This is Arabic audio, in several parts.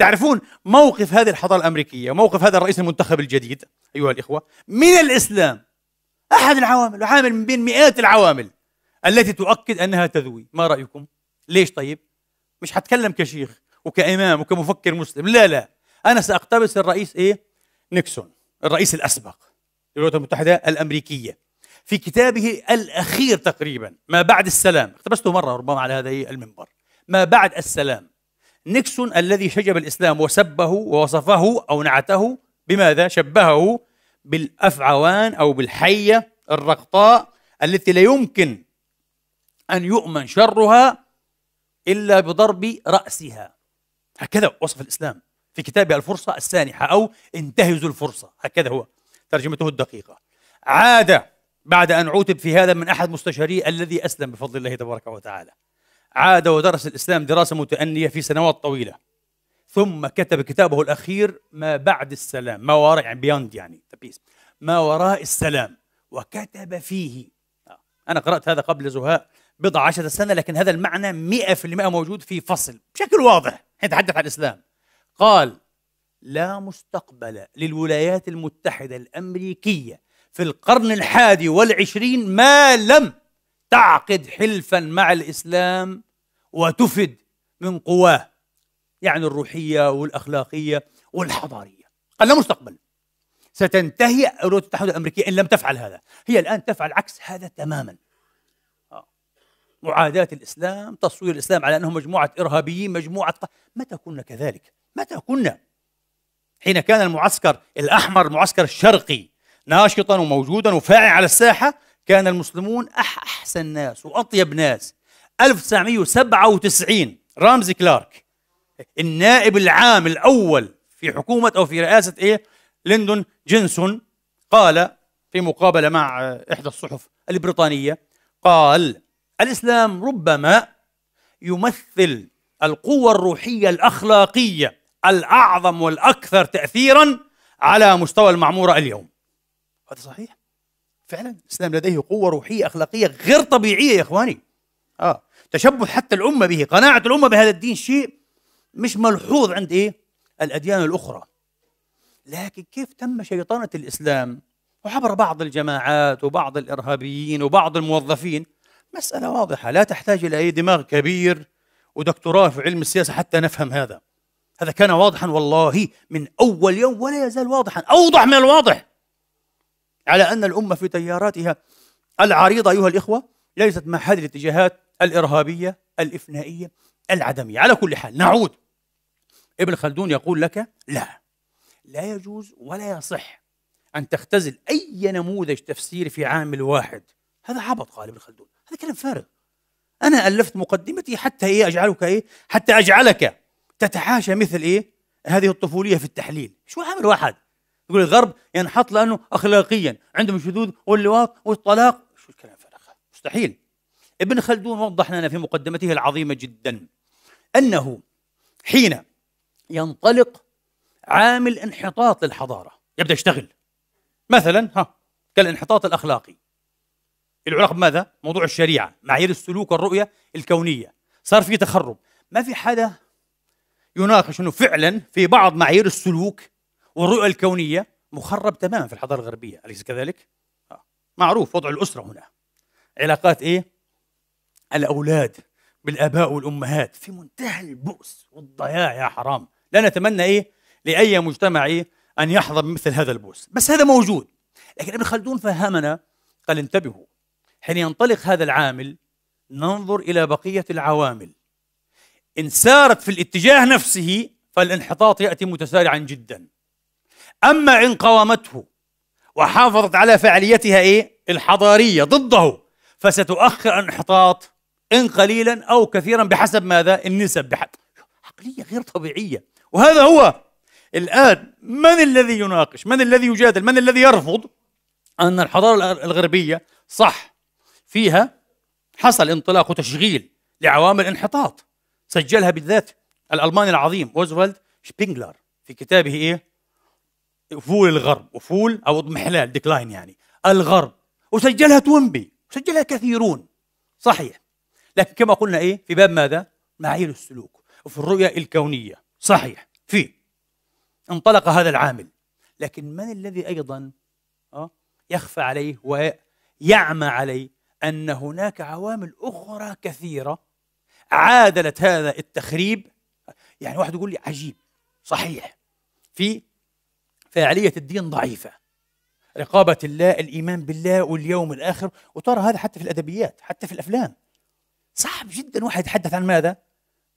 تعرفون موقف هذه الحضارة الأمريكية وموقف هذا الرئيس المنتخب الجديد أيها الإخوة من الإسلام أحد العوامل عامل من بين مئات العوامل التي تؤكد أنها تذوي ما رأيكم؟ ليش طيب؟ مش حتكلم كشيخ وكإمام وكمفكر مسلم لا لا أنا سأقتبس الرئيس إيه؟ نيكسون الرئيس الأسبق للولايات المتحدة الأمريكية في كتابه الأخير تقريبا ما بعد السلام اقتبسته مرة ربما على هذا المنبر ما بعد السلام نيكسون الذي شجب الإسلام وسبه ووصفه أو نعته بماذا؟ شبهه بالأفعوان أو بالحية الرقطاء التي لا يمكن أن يؤمن شرها إلا بضرب رأسها هكذا وصف الإسلام في كتابه الفرصة السانحة أو انتهزوا الفرصة هكذا هو ترجمته الدقيقة عاد بعد أن عوتب في هذا من أحد مستشاريه الذي أسلم بفضل الله تبارك وتعالى عاد ودرس الإسلام دراسة متأنية في سنوات طويلة ثم كتب كتابه الأخير ما بعد السلام ما وراء يعني بياند يعني ما وراء السلام وكتب فيه آه، أنا قرأت هذا قبل زهاء بضع عشرة سنة لكن هذا المعنى مئة في المئة موجود في فصل بشكل واضح يتحدث عن الإسلام قال لا مستقبل للولايات المتحدة الأمريكية في القرن الحادي والعشرين ما لم تعقد حلفا مع الإسلام وتفد من قواه يعني الروحية والأخلاقية والحضارية قال لا مستقبل ستنتهي الولايات المتحدة الأمريكية إن لم تفعل هذا هي الآن تفعل عكس هذا تماما آه. معاداة الإسلام تصوير الإسلام على أنه مجموعة إرهابيين مجموعة متى كنا كذلك متى كنا حين كان المعسكر الأحمر المعسكر الشرقي ناشطا وموجودا وفاعلا على الساحة كان المسلمون أح أحسن ناس وأطيب ناس 1997 رامزي كلارك النائب العام الأول في حكومة أو في رئاسة إيه لندن جينسون قال في مقابلة مع إحدى الصحف البريطانية قال الإسلام ربما يمثل القوة الروحية الأخلاقية الأعظم والأكثر تأثيرا على مستوى المعمورة اليوم هذا صحيح فعلا الإسلام لديه قوة روحية أخلاقية غير طبيعية يا إخواني آه تشبث حتى الأمة به قناعة الأمة بهذا الدين شيء مش ملحوظ عند إيه الأديان الأخرى لكن كيف تم شيطنة الإسلام وعبر بعض الجماعات وبعض الإرهابيين وبعض الموظفين مسألة واضحة لا تحتاج إلى أي دماغ كبير ودكتوراه في علم السياسة حتى نفهم هذا هذا كان واضحا والله من أول يوم ولا يزال واضحا أوضح من الواضح على أن الأمة في تياراتها العريضة أيها الإخوة ليست مع هذه الاتجاهات الارهابيه الافنائيه العدميه على كل حال نعود ابن خلدون يقول لك لا لا يجوز ولا يصح ان تختزل اي نموذج تفسيري في عامل واحد هذا عبط قال ابن خلدون هذا كلام فارغ انا الفت مقدمتي حتى ايه اجعلك ايه حتى اجعلك تتحاشى مثل ايه هذه الطفوليه في التحليل شو عامل واحد يقول الغرب ينحط لانه اخلاقيا عندهم الشذوذ واللواط والطلاق شو الكلام مستحيل ابن خلدون وضح لنا في مقدمته العظيمة جدا أنه حين ينطلق عامل انحطاط للحضارة يبدأ يشتغل مثلا ها كالانحطاط الأخلاقي العلاقة بماذا؟ موضوع الشريعة معايير السلوك والرؤية الكونية صار في تخرب ما في حدا يناقش أنه فعلا في بعض معايير السلوك والرؤية الكونية مخرب تماما في الحضارة الغربية أليس كذلك؟ آه، معروف وضع الأسرة هنا علاقات ايه؟ الاولاد بالاباء والامهات في منتهى البؤس والضياع يا حرام لا نتمنى ايه؟ لاي مجتمع إيه؟ ان يحظى بمثل هذا البؤس بس هذا موجود لكن ابن خلدون فهمنا قال انتبهوا حين ينطلق هذا العامل ننظر الى بقيه العوامل ان سارت في الاتجاه نفسه فالانحطاط ياتي متسارعا جدا اما ان قاومته وحافظت على فعاليتها ايه الحضاريه ضده فستؤخر الانحطاط إن قليلا أو كثيرا بحسب ماذا؟ النسب بحد عقلية غير طبيعية وهذا هو الآن من الذي يناقش؟ من الذي يجادل؟ من الذي يرفض أن الحضارة الغربية صح فيها حصل انطلاق وتشغيل لعوامل انحطاط سجلها بالذات الألماني العظيم اوزفالد شبينغلر في كتابه إيه؟ فول الغرب وفول أو اضمحلال ديكلاين يعني الغرب وسجلها توينبي سجلها كثيرون صحيح لكن كما قلنا ايه في باب ماذا معايير السلوك وفي الرؤية الكونية صحيح في انطلق هذا العامل لكن من الذي أيضا آه، يخفى عليه ويعمى عليه أن هناك عوامل أخرى كثيرة عادلت هذا التخريب يعني واحد يقول لي عجيب صحيح في فاعلية الدين ضعيفة رقابة الله الإيمان بالله واليوم الآخر وترى هذا حتى في الأدبيات حتى في الأفلام صعب جدا واحد يتحدث عن ماذا؟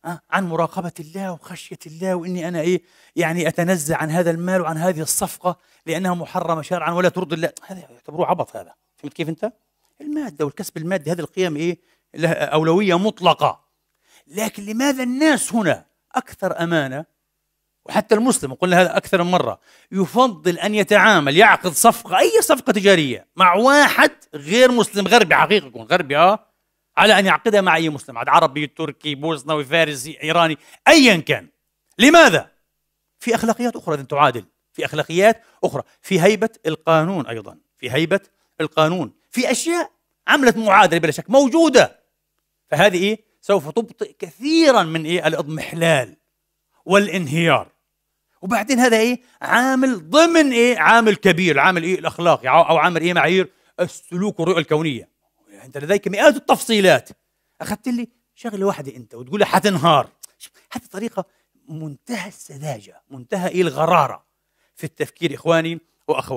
آه، عن مراقبة الله وخشية الله وإني أنا إيه يعني أتنزع عن هذا المال وعن هذه الصفقة لأنها محرمة شرعا ولا ترضي الله هذا يعتبروه عبط هذا فهمت كيف أنت؟ المادة والكسب المادي هذه القيم إيه لها أولوية مطلقة لكن لماذا الناس هنا أكثر أمانة وحتى المسلم وقلنا هذا أكثر من مرة يفضل أن يتعامل يعقد صفقة أي صفقة تجارية مع واحد غير مسلم غربي حقيقة يكون غربي آه على أن يعقدها مع أي مسلم عاد عربي تركي بوسنوي فارسي إيراني أيا كان لماذا؟ في أخلاقيات أخرى لن تعادل في أخلاقيات أخرى في هيبة القانون أيضا في هيبة القانون في أشياء عملت معادلة بلا شك موجودة فهذه إيه؟ سوف تبطئ كثيرا من إيه؟ الإضمحلال والانهيار وبعدين هذا ايه عامل ضمن ايه عامل كبير عامل ايه الاخلاقي او عامل ايه معايير السلوك والرؤيه الكونيه يعني انت لديك مئات التفصيلات اخذت لي شغله واحده انت وتقول لي حتنهار هذه طريقه منتهى السذاجه منتهى ايه الغراره في التفكير اخواني واخواتي